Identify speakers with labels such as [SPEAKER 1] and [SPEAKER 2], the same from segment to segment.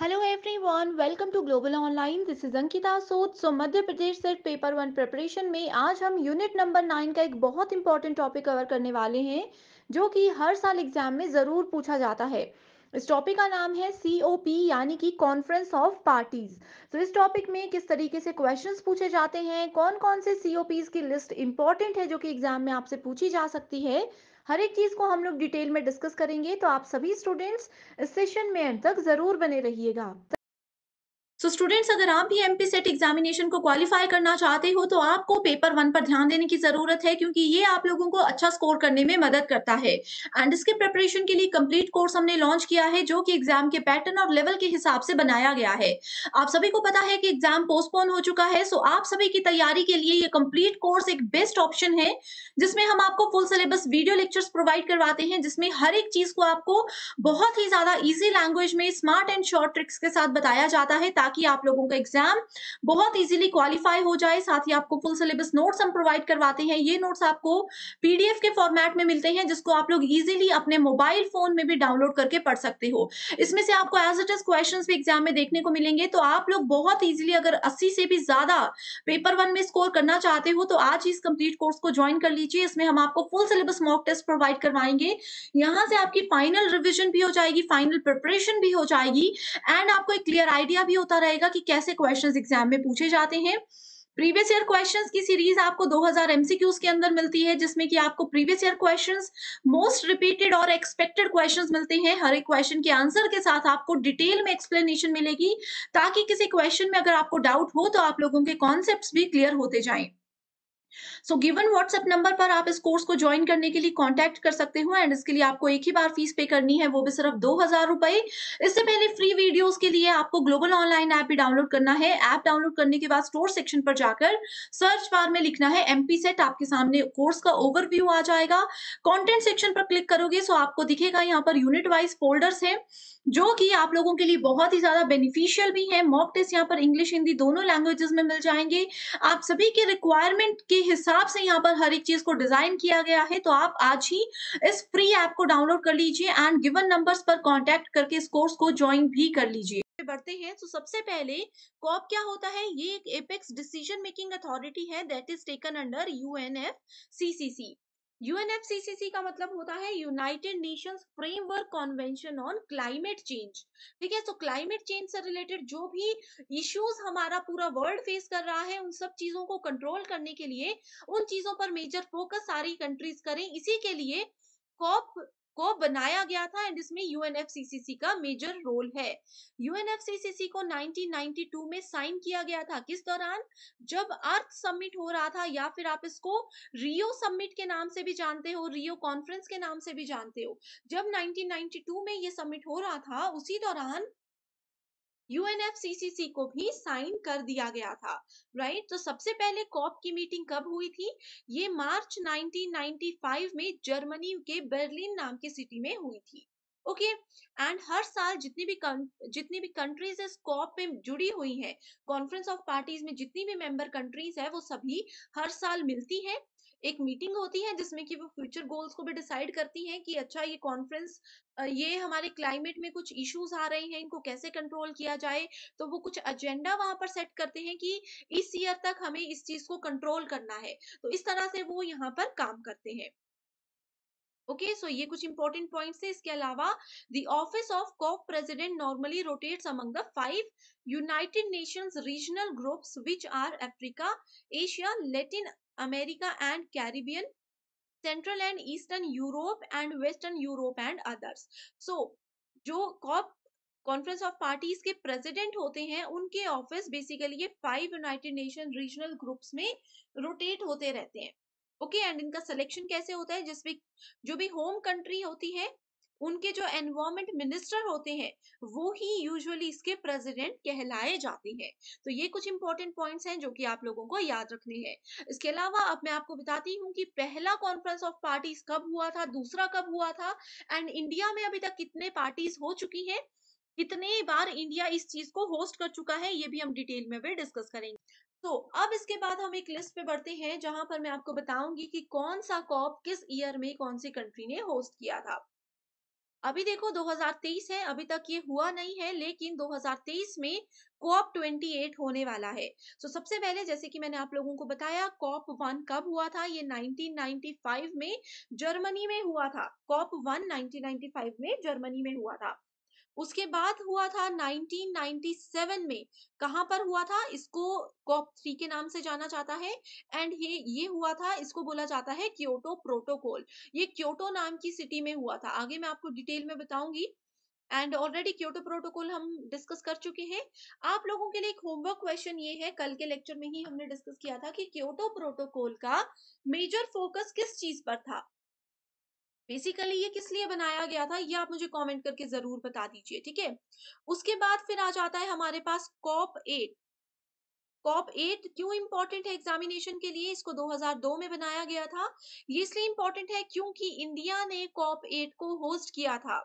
[SPEAKER 1] Hello everyone welcome to global online this is Ankita Sood so Madhya Pradesh SET paper one preparation में आज हम unit number nine का एक बहुत इंपॉर्टेंट टॉपिक कवर करने वाले हैं जो कि हर साल एग्जाम में ज़रूर पूछा जाता है इस टॉपिक का नाम है सी ओ पी यानी कि कॉन्फ्रेंस ऑफ पार्टीज तो इस टॉपिक में किस तरीके से क्वेश्चंस पूछे जाते हैं कौन कौन से सी ओ पीज की लिस्ट इंपॉर्टेंट है जो कि एग्जाम में आपसे पूछी जा सकती है हर एक चीज़ को हम लोग डिटेल में डिस्कस करेंगे तो आप सभी स्टूडेंट्स सेशन में अंत तक ज़रूर बने रहिएगा सो स्टूडेंट्स अगर आप भी एमपी सेट एग्जामिनेशन को क्वालिफाई करना चाहते हो तो आपको पेपर वन पर ध्यान देने की जरूरत है क्योंकि ये आप लोगों को अच्छा स्कोर करने में मदद करता है एंड इसके प्रिपरेशन के लिए कंप्लीट कोर्स हमने लॉन्च किया है जो कि एग्जाम के पैटर्न और लेवल के हिसाब से बनाया गया है आप सभी को पता है कि एग्जाम पोस्टपोन हो चुका है सो आप सभी की तैयारी के लिए ये कंप्लीट कोर्स एक बेस्ट ऑप्शन है जिसमें हम आपको full syllabus video lectures provide करवाते हैं जिसमें हर एक चीज को आपको बहुत ही ज्यादा ईजी लैंग्वेज में स्मार्ट एंड शॉर्ट ट्रिक्स के साथ बताया जाता है ताकि ताकि आप लोगों का एग्जाम बहुत इजीली क्वालिफाई हो जाए साथ ही आपको फुल सिलेबस नोट्स हम प्रोवाइड करवाते हैं ये नोट्स आपको पीडीएफ के फॉर्मेट में मिलते हैं जिसको आप लोग इजीली अपने मोबाइल फोन में भी डाउनलोड करके पढ़ सकते हो इसमें से आपको एज इट इज क्वेश्चन भी एग्जाम में देखने को मिलेंगे तो आप लोग बहुत ईजिली अगर अस्सी से भी ज्यादा पेपर वन में स्कोर करना चाहते हो तो आज इस कंप्लीट कोर्स को ज्वाइन कर लीजिए इसमें हम आपको full syllabus mock test provide करवाएंगे यहाँ से आपकी फाइनल रिविजन भी हो जाएगी फाइनल प्रिपरेशन भी हो जाएगी एंड आपको एक क्लियर आइडिया भी होता पता रहेगा कि कैसे क्वेश्चंस एग्जाम में पूछे जाते हैं प्रीवियस ईयर क्वेश्चंस की सीरीज आपको 2000 एमसीक्यूज के अंदर मिलती है जिसमें कि आपको previous year questions most repeated और एक्सपेक्टेड क्वेश्चंस मिलते हैं हर एक क्वेश्चन के आंसर के साथ आपको डिटेल में एक्सप्लेनेशन मिलेगी ताकि किसी क्वेश्चन में अगर आपको डाउट हो तो आप लोगों के कॉन्सेप्ट भी क्लियर होते जाए सो गिवन व्हाट्सएप नंबर पर आप इस कोर्स को ज्वाइन करने के लिए कॉन्टेक्ट कर सकते हो एंड इसके लिए आपको एक ही बार फीस पे करनी है वो भी सिर्फ दो हजार रुपए इससे पहले फ्री वीडियोस के लिए आपको ग्लोबल ऑनलाइन ऐप भी डाउनलोड करना है ऐप डाउनलोड करने के बाद स्टोर सेक्शन पर जाकर सर्च बार में लिखना है एमपी सेट आपके सामने कोर्स का ओवरव्यू आ जाएगा कॉन्टेंट सेक्शन पर क्लिक करोगे सो तो आपको दिखेगा यहाँ पर यूनिट वाइज फोल्डर्स है जो कि आप लोगों के लिए बहुत ही ज्यादा बेनिफिशियल भी है मॉक टेस्ट यहाँ पर इंग्लिश हिंदी दोनों लैंग्वेजेस में मिल जाएंगे आप सभी के रिक्वायरमेंट के हिसाब से यहाँ पर हर एक चीज को डिजाइन किया गया है तो आप आज ही इस फ्री ऐप को डाउनलोड कर लीजिए एंड गिवन नंबर्स पर कॉन्टेक्ट करके इस कोर्स को ज्वाइन भी कर लीजिए बढ़ते हैं तो सबसे पहले कॉप क्या होता है ये एक एपेक्स डिसीजन मेकिंग अथॉरिटी है that is taken under UNF CCC UNFCCC का मतलब होता है United Nations Framework Convention on Climate Change ठीक है सो क्लाइमेट चेंज से रिलेटेड जो भी इश्यूज हमारा पूरा वर्ल्ड फेस कर रहा है उन सब चीजों को कंट्रोल करने के लिए उन चीजों पर मेजर फोकस सारी कंट्रीज करें इसी के लिए कॉप को बनाया गया था एंड इसमें यूएनएफसीसीसी का मेजर रोल है यूएनएफसीसीसी को 1992 में साइन किया गया था किस दौरान जब अर्थ समिट हो रहा था या फिर आप इसको रियो समिट के नाम से भी जानते हो रियो कॉन्फ्रेंस के नाम से भी जानते हो जब 1992 में ये समिट हो रहा था उसी दौरान यूएनएफसीसीसी को भी साइन कर दिया गया था राइट तो सबसे पहले कॉप की मीटिंग कब हुई थी ये मार्च 1995 में जर्मनी के बर्लिन नाम के सिटी में हुई थी ओके okay. एंड हर साल जितनी भी जितनी भी कंट्रीज इस कॉप में जुड़ी हुई हैं कॉन्फ्रेंस ऑफ पार्टीज में जितनी भी मेंबर कंट्रीज है वो सभी हर साल मिलती हैं एक मीटिंग होती है जिसमें कि वो फ्यूचर गोल्स को भी डिसाइड करती हैं कि अच्छा ये कॉन्फ्रेंस ये हमारे क्लाइमेट में कुछ इश्यूज आ रहे हैं इनको कैसे कंट्रोल किया जाए तो वो कुछ एजेंडा वहां पर सेट करते हैं कि इस ईयर तक हमें इस चीज को कंट्रोल करना है तो इस तरह से वो यहाँ पर काम करते हैं ओके okay, सो so ये कुछ इंपॉर्टेंट पॉइंट्स है इसके अलावा the office of COP president normally rotates among the five United Nations regional groups which are Africa Asia Latin America and Caribbean Central and Eastern Europe and Western Europe and others so जो COP conference of parties के president होते हैं उनके office basically ये five United Nation regional groups में rotate होते रहते हैं ओके okay, एंड इनका सिलेक्शन कैसे होता है जिसमें जो भी होम कंट्री होती है उनके जो एनवायरमेंट मिनिस्टर होते हैं वो ही यूजुअली इसके प्रेसिडेंट कहलाए जाते हैं तो ये कुछ इंपॉर्टेंट पॉइंट्स हैं जो कि आप लोगों को याद रखने हैं इसके अलावा अब मैं आपको बताती हूँ कि पहला कॉन्फ्रेंस ऑफ पार्टीज कब हुआ था दूसरा कब हुआ था एंड इंडिया में अभी तक कितने पार्टीज हो चुकी है कितने बार इंडिया इस चीज को होस्ट कर चुका है ये भी हम डिटेल में भी डिस्कस करेंगे तो अब इसके बाद हम एक लिस्ट पे बढ़ते हैं जहां पर मैं आपको बताऊंगी कि कौन सा कॉप किस ईयर में कौन सी कंट्री ने होस्ट किया था अभी देखो 2023 है अभी तक ये हुआ नहीं है लेकिन 2023 में कॉप 28 होने वाला है तो so, सबसे पहले जैसे कि मैंने आप लोगों को बताया कॉप वन कब हुआ था ये 1995 में जर्मनी में हुआ था कॉप वन 1995 में जर्मनी में हुआ था उसके बाद हुआ था 1997 में कहां पर हुआ था इसको कॉप थ्री के नाम से जाना जाता है एंड ये ये हुआ था इसको बोला जाता है क्योटो प्रोटोकॉल ये क्योटो नाम की सिटी में हुआ था आगे मैं आपको डिटेल में बताऊंगी एंड ऑलरेडी क्योटो प्रोटोकॉल हम डिस्कस कर चुके हैं आप लोगों के लिए एक होमवर्क क्वेश्चन ये है कल के लेक्चर में ही हमने डिस्कस किया था कि क्योटो प्रोटोकॉल का मेजर फोकस किस चीज पर था बेसिकली ये किस लिए बनाया गया था ये आप मुझे कमेंट करके जरूर बता दीजिए ठीक है उसके बाद फिर आ जाता है हमारे पास कॉप एट कॉप एट क्यों इंपॉर्टेंट है एग्जामिनेशन के लिए इसको 2002 में बनाया गया था ये इसलिए इंपॉर्टेंट है क्योंकि इंडिया ने कॉप एट को होस्ट किया था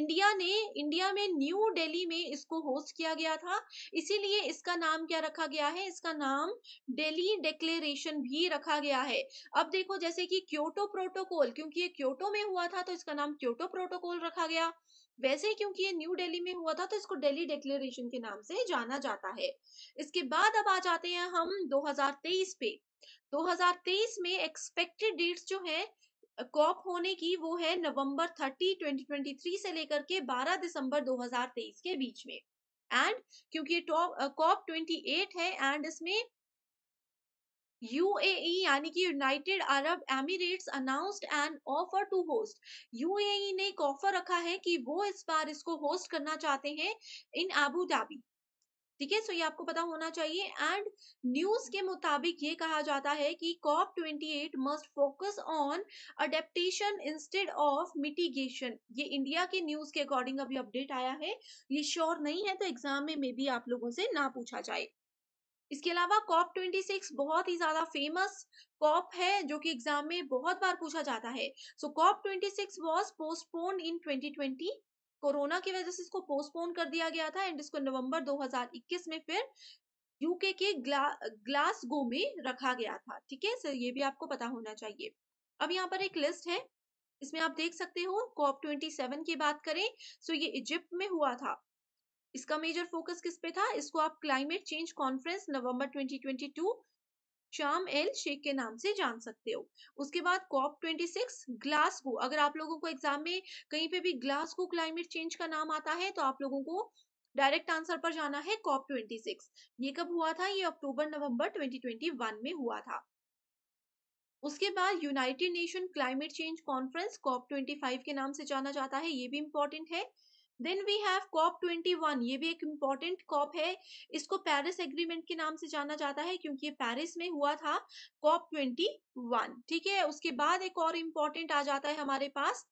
[SPEAKER 1] इंडिया ने इंडिया में न्यू दिल्ली में इसको होस्ट किया गया था इसीलिए इसका नाम क्या रखा गया है इसका नाम दिल्ली डिक्लेरेशन भी रखा गया है अब देखो जैसे कि क्योटो प्रोटोकॉल क्योंकि ये क्योटो में हुआ था तो इसका नाम क्योटो प्रोटोकॉल रखा गया वैसे ही क्योंकि ये न्यू दिल्ली में हुआ था तो इसको दिल्ली डिक्लेरेशन के नाम से जाना जाता है इसके बाद अब आ जाते हैं हम 2023 पे 2023 में एक्सपेक्टेड डेट्स जो है कॉप होने की वो है नवंबर 30 2023 से लेकर के 12 दिसंबर 2023 के बीच में एंड क्योंकि ये टॉप कॉप 28 है एंड इसमें UAE यानी कि United Arab Emirates announced an offer to host UAE ने एक ऑफर रखा है कि वो इस बार इसको होस्ट करना चाहते हैं इन अबू धाबी ठीक है सो ये आपको पता होना चाहिए एंड न्यूज के मुताबिक ये कहा जाता है कि COP 28 must focus on adaptation instead of mitigation ये इंडिया के न्यूज के अकॉर्डिंग अभी अपडेट आया है ये श्योर नहीं है तो एग्जाम में मे बी आप लोगों से ना पूछा जाए इसके अलावा कॉप ट्वेंटी सिक्स बहुत ही ज्यादा फेमस कॉप है जो कि एग्जाम में बहुत बार पूछा जाता है so COP twenty six was postpone in twenty twenty corona की वजह से इसको पोस्टपोन कर दिया गया था एंड इसको नवंबर 2021 में फिर यूके के ग्ला, ग्लासगो में रखा गया था ठीक है सर ये भी आपको पता होना चाहिए अब यहाँ पर एक लिस्ट है इसमें आप देख सकते हो कॉप ट्वेंटी सेवन की बात करें सो ये इजिप्ट में हुआ था इसका मेजर फोकस किस पे था इसको आप क्लाइमेट चेंज कॉन्फ्रेंस नवंबर 2022 शाम एल शेख के नाम से जान सकते हो उसके बाद कॉप 26 ग्लासगो अगर आप लोगों को एग्जाम में कहीं पे भी ग्लासगो क्लाइमेट चेंज का नाम आता है तो आप लोगों को डायरेक्ट आंसर पर जाना है कॉप 26 ये कब हुआ था ये अक्टूबर नवंबर 2021 में हुआ था उसके बाद United Nation climate change conference COP 25 के नाम से जाना जाता है ये भी इंपॉर्टेंट है then we have COP one ये भी एक इम्पॉर्टेंट कॉप है इसको पेरिस एग्रीमेंट के नाम से जाना जाता है क्योंकि ये पेरिस में हुआ था कॉप ट्वेंटी वन ठीक है उसके बाद एक और इम्पॉर्टेंट आ जाता है हमारे पास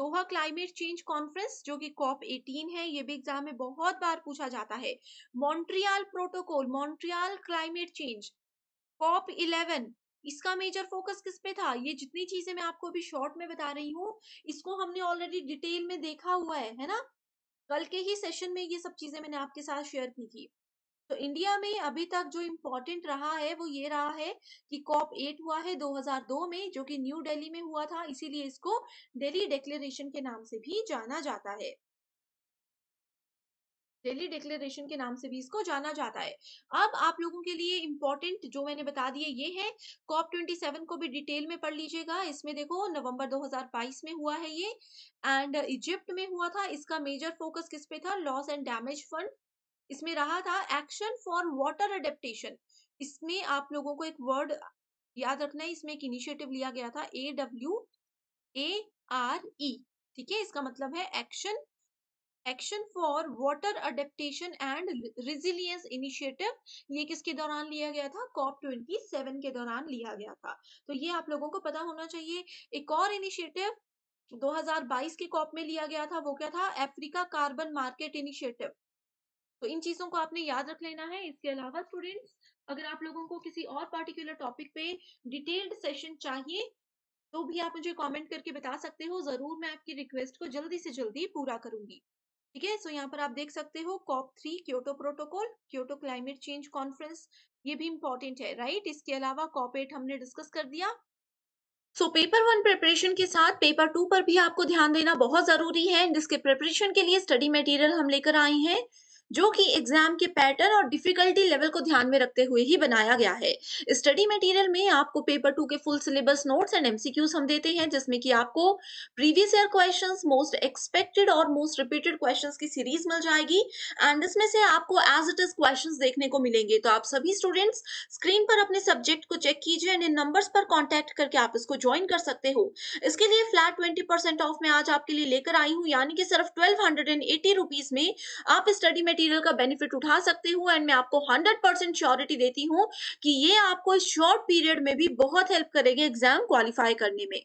[SPEAKER 1] दोहा क्लाइमेट चेंज कॉन्फ्रेंस जो कि कॉप 18 है ये भी एग्जाम में बहुत बार पूछा जाता है Montreal protocol Montreal climate change COP eleven इसका मेजर फोकस किस पे था ये जितनी चीजें मैं आपको अभी शॉर्ट में बता रही हूँ इसको हमने ऑलरेडी डिटेल में देखा हुआ है है ना कल के ही सेशन में ये सब चीजें मैंने आपके साथ शेयर की थी तो इंडिया में अभी तक जो इम्पोर्टेंट रहा है वो ये रहा है कि कॉप एट हुआ है 2002 में जो कि न्यू दिल्ली में हुआ था इसीलिए इसको दिल्ली डिक्लेरेशन के नाम से भी जाना जाता है डेली डिक्लेरेशन के नाम से भी इसको जाना जाता है अब आप लोगों के लिए इम्पोर्टेंट जो मैंने बता दिए ये है कॉप ट्वेंटी सेवन को भी डिटेल में पढ़ लीजिएगा इसमें देखो नवंबर 2022 में हुआ है ये एंड इजिप्ट में हुआ था इसका मेजर फोकस किस पे था लॉस एंड डैमेज फंड इसमें रहा था एक्शन फॉर वाटर अडेप्टेशन इसमें आप लोगों को एक वर्ड याद रखना है इसमें एक इनिशिएटिव लिया गया था A W A R E ठीक है इसका मतलब है action action for water adaptation and resilience initiative ये किसके दौरान लिया गया था कॉप ट्वेंटी सेवन के दौरान लिया गया था तो ये आप लोगों को पता होना चाहिए एक और इनिशिएटिव 2022 के कॉप में लिया गया था वो क्या था अफ्रीका कार्बन मार्केट इनिशिएटिव तो इन चीजों को आपने याद रख लेना है इसके अलावा स्टूडेंट्स अगर आप लोगों को किसी और पर्टिकुलर टॉपिक पे डिटेल्ड सेशन चाहिए तो भी आप मुझे कमेंट करके बता सकते हो जरूर मैं आपकी रिक्वेस्ट को जल्दी से जल्दी पूरा करूंगी ठीक है सो यहाँ पर आप देख सकते हो COP three Kyoto protocol Kyoto climate change conference ये भी इम्पोर्टेंट है राइट इसके अलावा कॉप एट हमने डिस्कस कर दिया सो पेपर वन प्रिपरेशन के साथ पेपर टू पर भी आपको ध्यान देना बहुत जरूरी है जिसके प्रिपरेशन के लिए स्टडी मटेरियल हम लेकर आए हैं जो कि एग्जाम के पैटर्न और डिफिकल्टी लेवल को ध्यान में रखते हुए ही बनाया गया है स्टडी मटेरियल में आपको पेपर टू के full syllabus notes and MCQs हम देते हैं जिसमें कि आपको previous year question most expected और मोस्ट रिपीटेड क्वेश्चन की सीरीज मिल जाएगी एंड इसमें से आपको एज इट इज क्वेश्चन देखने को मिलेंगे तो आप सभी स्टूडेंट्स स्क्रीन पर अपने सब्जेक्ट को चेक कीजिए एंड इन नंबर पर कॉन्टेक्ट करके आप इसको ज्वाइन कर सकते हो इसके लिए फ्लैट ट्वेंटी परसेंट ऑफ में आज आपके लिए लेकर आई हूँ यानी कि सिर्फ twelve hundred and eighty rupees में आप स्टडी मटेरियल मटेरियल का बेनिफिट उठा सकते हो एंड मैं आपको हंड्रेड परसेंट श्योरिटी देती हूँ कि ये आपको इस शॉर्ट पीरियड में भी बहुत हेल्प करेगी एग्जाम क्वालिफाई करने में